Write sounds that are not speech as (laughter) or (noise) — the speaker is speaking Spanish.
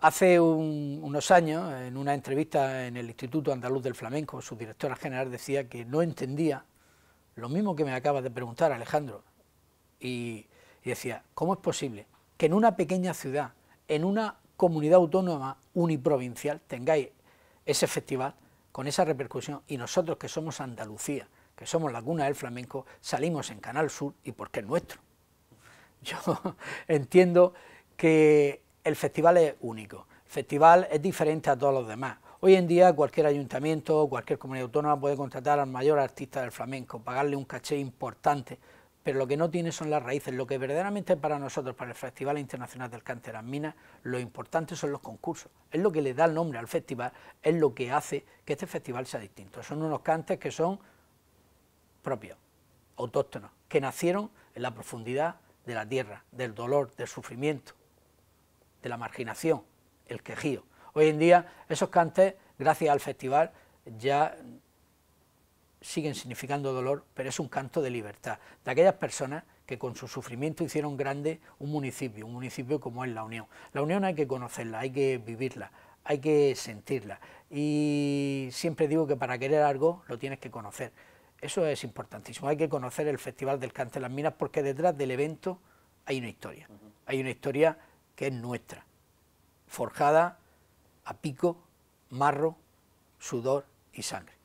Hace unos años, en una entrevista en el Instituto Andaluz del Flamenco, su directora general decía que no entendía lo mismo que me acabas de preguntar, Alejandro. Y, decía, ¿cómo es posible que en una pequeña ciudad, en una comunidad autónoma uniprovincial, tengáis ese festival con esa repercusión y nosotros que somos Andalucía, que somos la cuna del flamenco, salimos en Canal Sur y porque es nuestro. Yo (laughs) entiendo que el festival es único, el festival es diferente a todos los demás. Hoy en día cualquier ayuntamiento cualquier comunidad autónoma puede contratar al mayor artista del flamenco, pagarle un caché importante, pero lo que no tiene son las raíces. Lo que verdaderamente para nosotros, para el Festival Internacional del Cáncer las Minas, lo importante son los concursos. Es lo que le da el nombre al festival, es lo que hace que este festival sea distinto. Son unos cantes que son propios, autóctonos, que nacieron en la profundidad de la tierra, del dolor, del sufrimiento, la marginación, el quejío. Hoy en día esos cantes, gracias al festival, ya siguen significando dolor, pero es un canto de libertad, de aquellas personas que con su sufrimiento hicieron grande un municipio, un municipio como es la Unión. La Unión hay que conocerla, hay que vivirla, hay que sentirla. Y siempre digo que para querer algo lo tienes que conocer. Eso es importantísimo. Hay que conocer el Festival del Cante de las Minas porque detrás del evento hay una historia. Hay una historia que es nuestra, forjada a pico, marro, sudor y sangre.